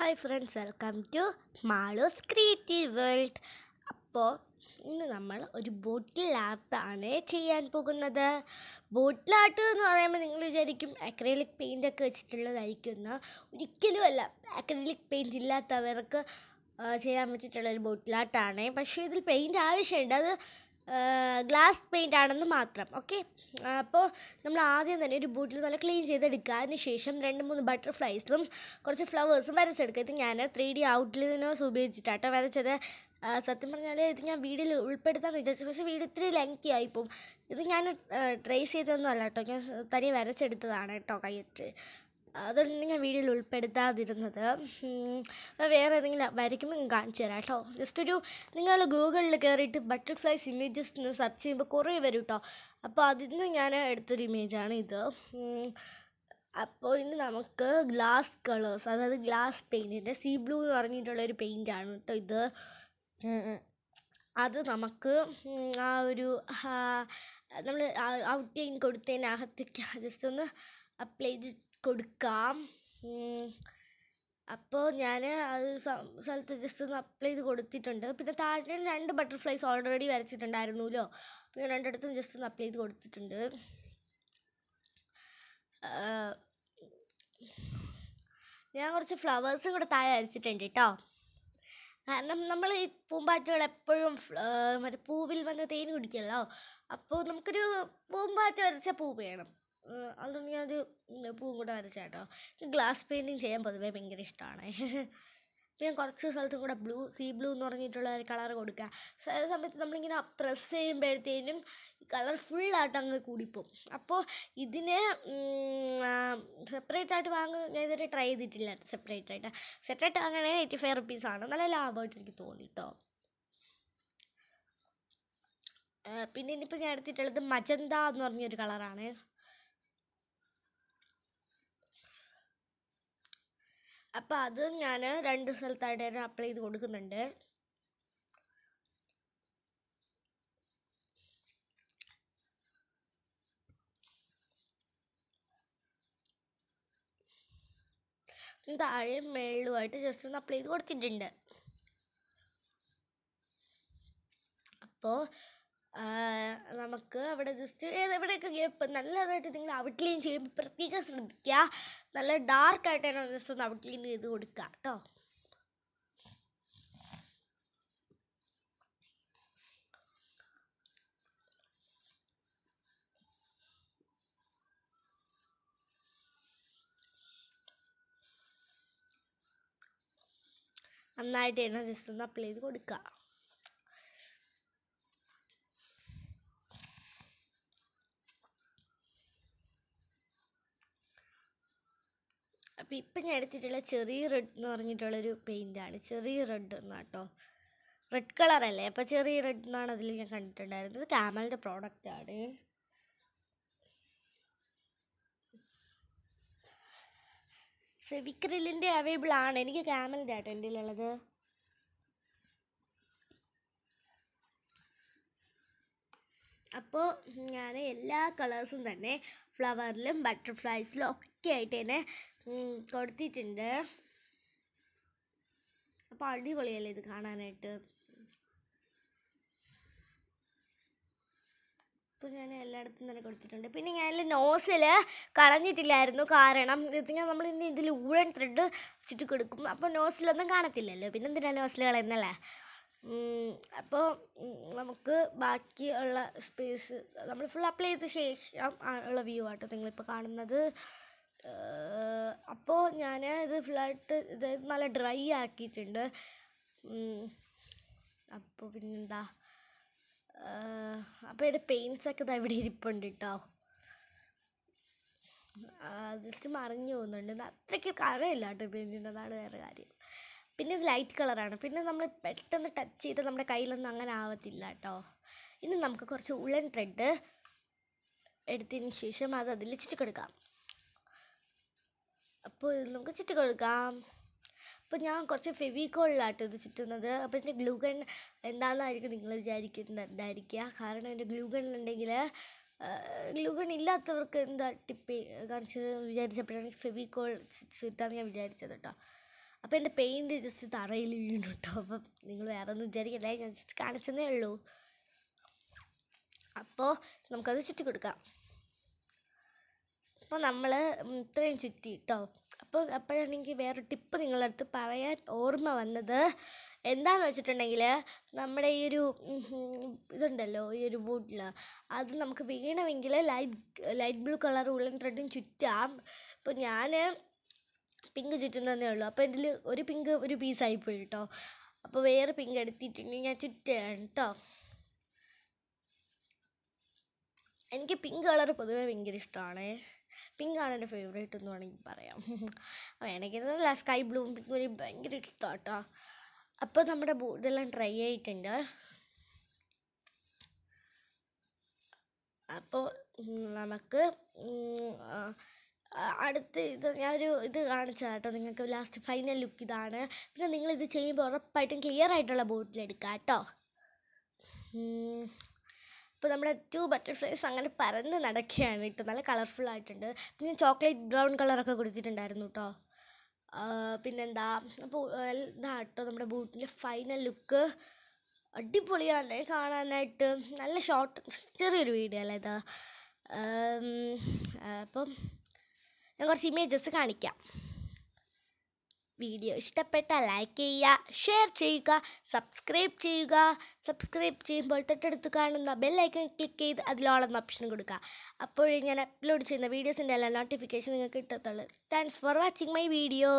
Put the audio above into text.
hi friends welcome to Malu's creative world അപ്പോൾ ഇന്ന് നമ്മൾ ഒരു ബോട്ടിൽ ആർട്ടാണ് ചെയ്യാൻ പോകുന്നത് ബോട്ടിൽ ആർട്ട് എന്ന് പറയുമ്പോൾ നിങ്ങൾ വിചാരിക്കും അക്രലിക് പെയിൻ്റൊക്കെ വെച്ചിട്ടുള്ളതായിരിക്കുന്ന ഒരിക്കലുമല്ല അക്രലിക് പെയിൻ്റ് ഇല്ലാത്തവർക്ക് ചെയ്യാൻ പറ്റിയിട്ടുള്ള ഒരു ബോട്ടിൽ ആർട്ടാണ് പക്ഷേ ഇതിൽ പെയിൻ്റ് ആവശ്യമുണ്ട് അത് ഗ്ലാസ് പെയിൻ്റ് ആണെന്ന് മാത്രം ഓക്കെ അപ്പോൾ നമ്മൾ ആദ്യം തന്നെ ഒരു ബൂട്ടിൽ നല്ല ക്ലീൻ ചെയ്തെടുക്കുക അതിന് ശേഷം രണ്ട് മൂന്ന് ബട്ടർഫ്ലൈസും കുറച്ച് ഫ്ലവേഴ്സും വരച്ചെടുക്കുക ഇത് ഞാൻ ത്രീ ഡി ഔട്ട്ലിൽ ഔട്ട്ലൈനേഴ്സ് ഉപയോഗിച്ചിട്ടാട്ടോ വരച്ചത് സത്യം പറഞ്ഞാൽ ഇത് ഞാൻ വീടിൽ ഉൾപ്പെടുത്താൻ വിചാരിച്ചു പക്ഷേ വീട് ഇത്തിരി ലെങ്തി ആയിപ്പോവും ഇത് ഞാൻ ട്രേസ് ചെയ്തതൊന്നും അല്ല കേട്ടോ ഞാൻ തനിയെ വരച്ചെടുത്തതാണ് കേട്ടോ കയ്യിട്ട് അതൊന്നും ഞാൻ വീഡിയോയിൽ ഉൾപ്പെടുത്താതിരുന്നത് വേറെ ഏതെങ്കിലും വരയ്ക്കുമ്പോൾ കാണിച്ചു തരാം കേട്ടോ ജസ്റ്റ് ഒരു നിങ്ങൾ ഗൂഗിളിൽ കയറിയിട്ട് ബട്ടർഫ്ലൈസ് ഇമേജസ് എന്ന് സെർച്ച് ചെയ്യുമ്പോൾ കുറേ വരും കേട്ടോ അപ്പോൾ അതിൽ നിന്ന് ഞാൻ എടുത്തൊരു ഇമേജാണ് ഇത് അപ്പോൾ ഇന്ന് നമുക്ക് ഗ്ലാസ് കളേഴ്സ് അതായത് ഗ്ലാസ് പെയിൻറ്റിൻ്റെ സീ ബ്ലൂ എന്ന് പറഞ്ഞിട്ടുള്ളൊരു പെയിൻറ്റാണ് കേട്ടോ ഇത് അത് നമുക്ക് ആ ഒരു നമ്മൾ ഔട്ട് ചെയ്യാൻ കൊടുത്തതിനകത്തേക്ക് ജസ്റ്റ് ഒന്ന് അപ്ലൈ ചെയ്ത് കൊടുക്കാം അപ്പോൾ ഞാൻ അത് സ്ഥലത്ത് ജസ്റ്റ് ഒന്ന് അപ്ലൈ ചെയ്ത് കൊടുത്തിട്ടുണ്ട് പിന്നെ താഴെ രണ്ട് ബട്ടർഫ്ലൈസ് ഓൾറെഡി വരച്ചിട്ടുണ്ടായിരുന്നല്ലോ അപ്പോൾ ഞാൻ രണ്ടിടത്തും ജസ്റ്റ് ഒന്ന് അപ്ലൈ ചെയ്ത് കൊടുത്തിട്ടുണ്ട് ഞാൻ കുറച്ച് ഫ്ലവേഴ്സും കൂടെ താഴെ അരച്ചിട്ടുണ്ട് കേട്ടോ കാരണം നമ്മൾ ഈ പൂമ്പാറ്റകൾ എപ്പോഴും മറ്റേ പൂവിൽ വന്ന് തേൻ കുടിക്കല്ലോ അപ്പോൾ നമുക്കൊരു പൂമ്പാറ്റ വരച്ച പൂ വേണം അതുകൊണ്ട് ഞാനൊരു പൂവും വരച്ചാട്ടോ എനിക്ക് ഗ്ലാസ് പെയിൻറ്റിങ് ചെയ്യാൻ പൊതുവേ ഭയങ്കര ഇഷ്ടമാണ് ഞാൻ കുറച്ച് സ്ഥലത്തും കൂടെ ബ്ലൂ സീ ബ്ലൂ എന്ന് പറഞ്ഞിട്ടുള്ള ഒരു കളർ കൊടുക്കുക ചില സമയത്ത് നമ്മളിങ്ങനെ പ്രസ് ചെയ്യുമ്പോഴത്തേനും കളർ ഫുള്ളായിട്ട് അങ്ങ് കൂടിപ്പോകും അപ്പോൾ ഇതിനെ സെപ്പറേറ്റ് ആയിട്ട് വാങ്ങുക ഞാൻ ഇതുവരെ ട്രൈ ചെയ്തിട്ടില്ല സെപ്പറേറ്റ് ആയിട്ട് സെപ്പറേറ്റ് വാങ്ങണമെങ്കിൽ എയ്റ്റി ഫൈവ് ആണ് നല്ല ലാഭമായിട്ട് എനിക്ക് തോന്നി കേട്ടോ പിന്നെ ഇനിയിപ്പോൾ ഞാൻ എടുത്തിട്ടുള്ളത് മജന്ത എന്ന് പറഞ്ഞൊരു കളറാണ് അപ്പോൾ അത് ഞാൻ രണ്ട് സ്ഥലത്തായിട്ട് അപ്ലൈ ചെയ്ത് കൊടുക്കുന്നുണ്ട് താഴെ മേളിലുമായിട്ട് ജസ്റ്റ് ഒന്ന് അപ്ലൈ ചെയ്ത് കൊടുത്തിട്ടുണ്ട് അപ്പോൾ നമുക്ക് അവിടെ ജസ്റ്റ് ഏത് എവിടെയൊക്കെ ഗ്യാപ്പ് നല്ലതായിട്ട് നിങ്ങൾ ഔട്ട്ലൈൻ ചെയ്യുമ്പോൾ പ്രത്യേകം ശ്രദ്ധിക്കുക നല്ല ഡാർക്കായിട്ട് തന്നെ ജസ്റ്റ് ഒന്ന് ക്ലീൻ ചെയ്ത് കൊടുക്കുക കേട്ടോ നന്നായിട്ട് തന്നെ ജസ്റ്റ് ഒന്ന് അപ്ലൈ ചെയ്ത് കൊടുക്കുക അപ്പോൾ ഇപ്പം ഞാൻ എടുത്തിട്ടുള്ള ചെറിയ റെഡ് എന്ന് പറഞ്ഞിട്ടുള്ളൊരു പെയിൻറ്റാണ് ചെറിയ റെഡ് എന്നാണ് കേട്ടോ റെഡ് കളറല്ലേ അപ്പോൾ ചെറിയ റെഡ് എന്നാണ് അതിൽ ഞാൻ കണ്ടിട്ടുണ്ടായിരുന്നത് ക്യാമലിൻ്റെ പ്രോഡക്റ്റാണ് ഫെവിക്രിലിൻ്റെ അവൈലബിൾ ആണ് എനിക്ക് ക്യാമലിൻ്റെ ആട്ടോ എൻ്റെ ഉള്ളത് അപ്പോൾ ഞാൻ എല്ലാ കളേഴ്സും തന്നെ ഫ്ലവറിലും ബട്ടർഫ്ലൈസിലും ഒക്കെ ആയിട്ട് തന്നെ കൊടുത്തിട്ടുണ്ട് അപ്പോൾ അടിപൊളിയല്ലേ ഇത് കാണാനായിട്ട് ഇപ്പം ഞാൻ എല്ലായിടത്തും തന്നെ കൊടുത്തിട്ടുണ്ട് പിന്നെ ഞാൻ നോസിൽ കളഞ്ഞിട്ടില്ലായിരുന്നു കാരണം ഞാൻ നമ്മൾ ഇനി ഇതിൽ ഊഴൻ ത്രെഡ് വെച്ചിട്ട് കൊടുക്കും അപ്പോൾ നോസിലൊന്നും കാണത്തില്ലല്ലോ പിന്നെ എന്തിനാണ് നോസിൽ കളയുന്നല്ലേ അപ്പോൾ നമുക്ക് ബാക്കിയുള്ള സ്പേസ് നമ്മൾ ഫുൾ അപ്ലൈ ചെയ്ത ശേഷം ഉള്ള വ്യൂ ആട്ടോ നിങ്ങളിപ്പോൾ കാണുന്നത് അപ്പോൾ ഞാൻ ഇത് ഫുള്ളായിട്ട് ഇത് നല്ല ഡ്രൈ ആക്കിയിട്ടുണ്ട് അപ്പോൾ പിന്നെന്താ അപ്പോൾ എൻ്റെ പെയിൻസൊക്കെ ഇത് ഇവിടെ ഇരിപ്പുണ്ട് കേട്ടോ ജസ്റ്റ് മറിഞ്ഞു പോകുന്നുണ്ട് അത്രയ്ക്ക് കരയില്ല കേട്ടോ പെയിൻറ്റിൻ്റെ അതാണ് വേറെ കാര്യം പിന്നെ ഇത് ലൈറ്റ് കളറാണ് പിന്നെ നമ്മൾ പെട്ടെന്ന് ടച്ച് ചെയ്ത് നമ്മുടെ കയ്യിലൊന്നും അങ്ങനെ ആവത്തില്ല കേട്ടോ ഇനി നമുക്ക് കുറച്ച് ഉളൻ ത്രെഡ് എടുത്തതിന് ശേഷം അത് അതിൽ ചുറ്റിക്കൊടുക്കാം അപ്പോൾ ഇത് നമുക്ക് ചുറ്റിക്കൊടുക്കാം അപ്പോൾ ഞാൻ കുറച്ച് ഫെവിക്കോളിലാട്ടോ ഇത് ചുറ്റുന്നത് അപ്പോൾ എൻ്റെ ഗ്ലൂഗൺ എന്താണെന്നായിരിക്കും നിങ്ങൾ വിചാരിക്കുന്നുണ്ടായിരിക്കുക കാരണം എൻ്റെ ഗ്ലൂഗൺ ഉണ്ടെങ്കിൽ ഗ്ലൂഗൺ ഇല്ലാത്തവർക്ക് എന്താ ടിപ്പ് കാണിച്ചത് വിചാരിച്ചപ്പോഴാണ് ഫെവിക്കോൾ ചുറ്റാന്ന് ഞാൻ വിചാരിച്ചത് കേട്ടോ അപ്പോൾ എൻ്റെ പെയിൻറ്റ് ജസ്റ്റ് തറയിൽ വീണു കേട്ടോ അപ്പം നിങ്ങൾ വേറെ ഒന്നും വിചാരിക്കല്ലേ ഞാൻ ജസ്റ്റ് കാണിച്ചതേ ഉള്ളൂ അപ്പോൾ നമുക്കത് ചുറ്റി കൊടുക്കാം അപ്പോൾ നമ്മൾ ഇത്രയും ചുറ്റി കേട്ടോ അപ്പോൾ അപ്പോഴാണെങ്കിൽ എനിക്ക് വേറൊരു ടിപ്പ് നിങ്ങളടുത്ത് പറയാൻ ഓർമ്മ വന്നത് എന്താന്ന് വെച്ചിട്ടുണ്ടെങ്കിൽ നമ്മുടെ ഈ ഒരു ഇതുണ്ടല്ലോ ഈ ഒരു വുഡിൽ അത് നമുക്ക് വീണമെങ്കിൽ ലൈറ്റ് ലൈറ്റ് ബ്ലൂ കളർ ഉള്ള ത്രെഡും ചുറ്റാം ഇപ്പോൾ ഞാൻ പിങ്ക് ചുറ്റുന്നതന്നേ ഉള്ളൂ അപ്പോൾ ഇതിൽ ഒരു പിങ്ക് ഒരു പോയി കേട്ടോ അപ്പോൾ വേറെ പിങ്ക് എടുത്തിട്ടുണ്ടെങ്കിൽ ഞാൻ ചുറ്റുകയാണ് കേട്ടോ എനിക്ക് പിങ്ക് കളർ പൊതുവേ ഭയങ്കര ഇഷ്ടമാണ് പിങ്കാണ് എൻ്റെ ഫേവറേറ്റ് എന്ന് വേണമെങ്കിൽ പറയാം വേണമെങ്കിൽ നല്ല സ്കൈ ബ്ലൂ പിങ്ക് ഒരു ഭയങ്കര ഇഷ്ടമാണ് കേട്ടോ അപ്പോൾ നമ്മുടെ ഇതെല്ലാം ട്രൈ ആയിട്ടുണ്ട് അപ്പോൾ നമുക്ക് അടുത്ത് ഇത് ഞാനൊരു ഇത് കാണിച്ചതാണ് കേട്ടോ നിങ്ങൾക്ക് ലാസ്റ്റ് ഫൈനൽ ലുക്ക് ഇതാണ് പിന്നെ നിങ്ങളിത് ചെയ്യുമ്പോൾ ഉറപ്പായിട്ടും ക്ലിയർ ആയിട്ടുള്ള ബോട്ടിൽ എടുക്കുക കേട്ടോ അപ്പോൾ നമ്മുടെ ടു ബട്ടർഫ്ലൈസ് അങ്ങനെ പറന്ന് നടക്കുകയാണ് കേട്ടോ നല്ല കളർഫുൾ ആയിട്ടുണ്ട് പിന്നെ ചോക്ലേറ്റ് ബ്രൗൺ കളറൊക്കെ കൊടുത്തിട്ടുണ്ടായിരുന്നു കേട്ടോ പിന്നെന്താ അപ്പോൾ ഇതാ കേട്ടോ നമ്മുടെ ബൂട്ടിൻ്റെ ഫൈനൽ ലുക്ക് അടിപൊളിയാണ് കാണാനായിട്ട് നല്ല ഷോർട്ട് ചെറിയൊരു വീഡിയോ അല്ലേ ഇതാ അപ്പം ഞാൻ കുറച്ച് ഇമേജസ് കാണിക്കാം വീഡിയോ ഇഷ്ടപ്പെട്ട ലൈക്ക് ചെയ്യുക ഷെയർ ചെയ്യുക സബ്സ്ക്രൈബ് ചെയ്യുക സബ്സ്ക്രൈബ് ചെയ്യുമ്പോൾ തൊട്ടടുത്ത് കാണുന്ന ബെല്ലൈക്കൺ ക്ലിക്ക് ചെയ്ത് അതിലോളം ഓപ്ഷൻ കൊടുക്കുക അപ്പോഴേ ഞാൻ അപ്ലോഡ് ചെയ്യുന്ന വീഡിയോസിൻ്റെ എല്ലാ നോട്ടിഫിക്കേഷൻ നിങ്ങൾക്ക് കിട്ടത്തുള്ളൂ thanks for watching my video